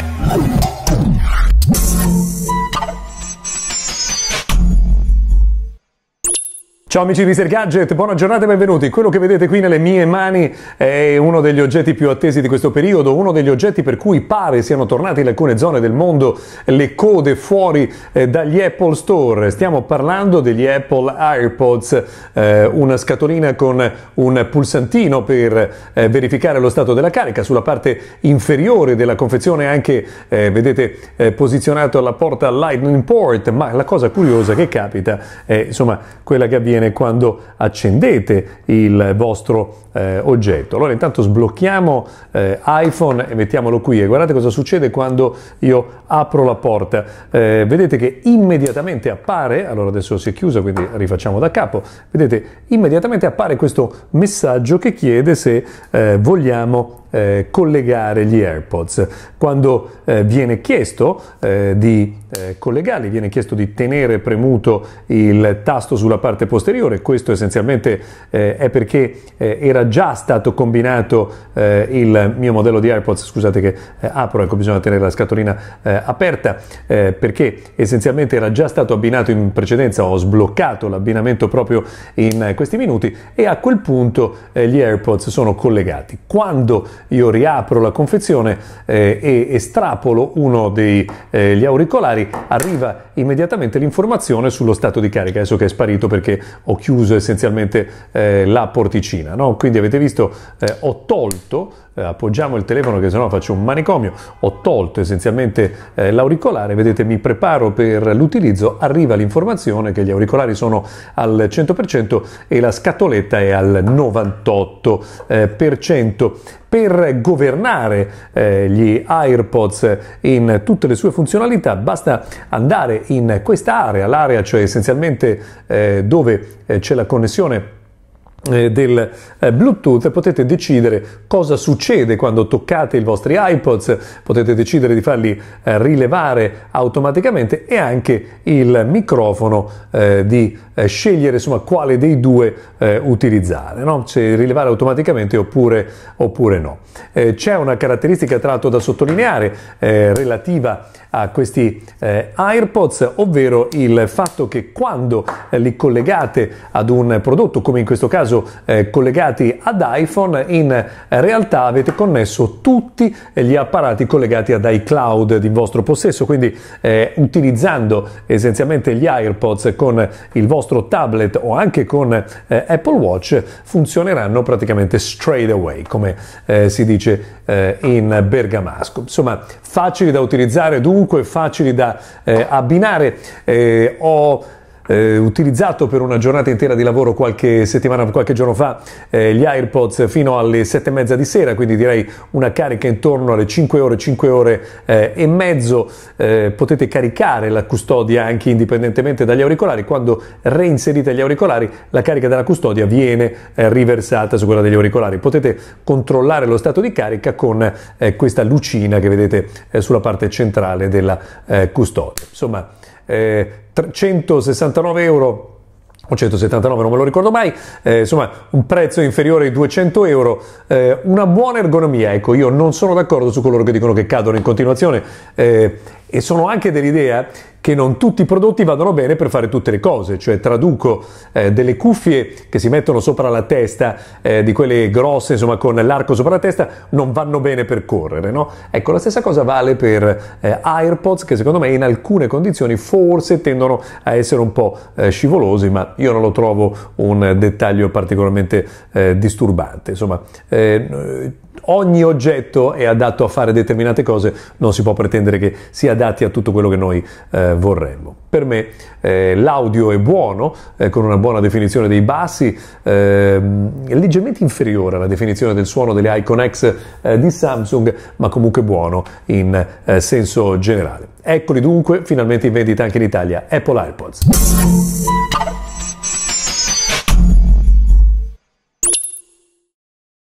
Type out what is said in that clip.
Oh, Ciao amici di Mr. Gadget, buona giornata e benvenuti. Quello che vedete qui nelle mie mani è uno degli oggetti più attesi di questo periodo, uno degli oggetti per cui pare siano tornate in alcune zone del mondo le code fuori eh, dagli Apple Store. Stiamo parlando degli Apple AirPods, eh, una scatolina con un pulsantino per eh, verificare lo stato della carica. Sulla parte inferiore della confezione anche eh, vedete eh, posizionato alla porta Lightning Port, ma la cosa curiosa che capita è insomma quella che avviene avviene quando accendete il vostro eh, oggetto. Allora intanto sblocchiamo eh, iPhone e mettiamolo qui e guardate cosa succede quando io apro la porta. Eh, vedete che immediatamente appare, allora adesso si è chiusa quindi rifacciamo da capo, vedete immediatamente appare questo messaggio che chiede se eh, vogliamo eh, collegare gli AirPods. Quando eh, viene chiesto eh, di eh, collegarli, viene chiesto di tenere premuto il tasto sulla parte posteriore, questo essenzialmente eh, è perché era già stato combinato eh, il mio modello di AirPods, scusate che eh, apro, ecco bisogna tenere la scatolina eh, aperta, eh, perché essenzialmente era già stato abbinato in precedenza, ho sbloccato l'abbinamento proprio in questi minuti e a quel punto eh, gli AirPods sono collegati. Quando io riapro la confezione e estrapolo uno degli auricolari, arriva immediatamente l'informazione sullo stato di carica, adesso che è sparito perché ho chiuso essenzialmente la porticina. No? Quindi quindi avete visto eh, ho tolto, eh, appoggiamo il telefono che sennò faccio un manicomio, ho tolto essenzialmente eh, l'auricolare, vedete mi preparo per l'utilizzo, arriva l'informazione che gli auricolari sono al 100% e la scatoletta è al 98%. Eh, per governare eh, gli AirPods in tutte le sue funzionalità basta andare in questa area, l'area cioè essenzialmente eh, dove eh, c'è la connessione eh, del eh, Bluetooth potete decidere cosa succede quando toccate i vostri iPods, potete decidere di farli eh, rilevare automaticamente e anche il microfono eh, di scegliere insomma, quale dei due eh, utilizzare, no? se rilevare automaticamente oppure, oppure no. Eh, c'è una caratteristica tra l'altro da sottolineare relativa a questi AirPods, ovvero il fatto che quando li collegate ad un prodotto come in questo caso caso eh, collegati ad iPhone, in eh, realtà avete connesso tutti eh, gli apparati collegati ad iCloud di vostro possesso, quindi eh, utilizzando essenzialmente gli AirPods con il vostro tablet o anche con eh, Apple Watch funzioneranno praticamente straight away, come eh, si dice in bergamasco. Insomma, facili da utilizzare dunque, facili da abbinare. ho eh, utilizzato per una giornata intera di lavoro qualche settimana, qualche giorno fa, eh, gli AirPods fino alle sette e mezza di sera, quindi direi una carica intorno alle 5 ore, 5 ore eh, e mezzo. Eh, potete caricare la custodia anche indipendentemente dagli auricolari. Quando reinserite gli auricolari, la carica della custodia viene eh, riversata su quella degli auricolari. Potete controllare lo stato di carica con eh, questa lucina che vedete sulla parte centrale della custodia. Insomma, 169 eh, euro o 179 non me lo ricordo mai, eh, insomma un prezzo inferiore ai 200 euro, eh, una buona ergonomia, ecco io non sono d'accordo su coloro che dicono che cadono in continuazione eh, e sono anche dell'idea che non tutti i prodotti vadano bene per fare tutte le cose, cioè traduco eh, delle cuffie che si mettono sopra la testa, eh, di quelle grosse, insomma con l'arco sopra la testa, non vanno bene per correre, no? Ecco, la stessa cosa vale per eh, AirPods che secondo me in alcune condizioni forse tendono a essere un po' eh, scivolosi, ma io non lo trovo un dettaglio particolarmente eh, disturbante, insomma eh, ogni oggetto è adatto a fare determinate cose, non si può pretendere che sia adatti a tutto quello che noi eh, vorremmo. Per me eh, l'audio è buono, eh, con una buona definizione dei bassi, è ehm, leggermente inferiore alla definizione del suono delle Icon X eh, di Samsung, ma comunque buono in eh, senso generale. Eccoli dunque, finalmente in vendita anche in Italia, Apple AirPods.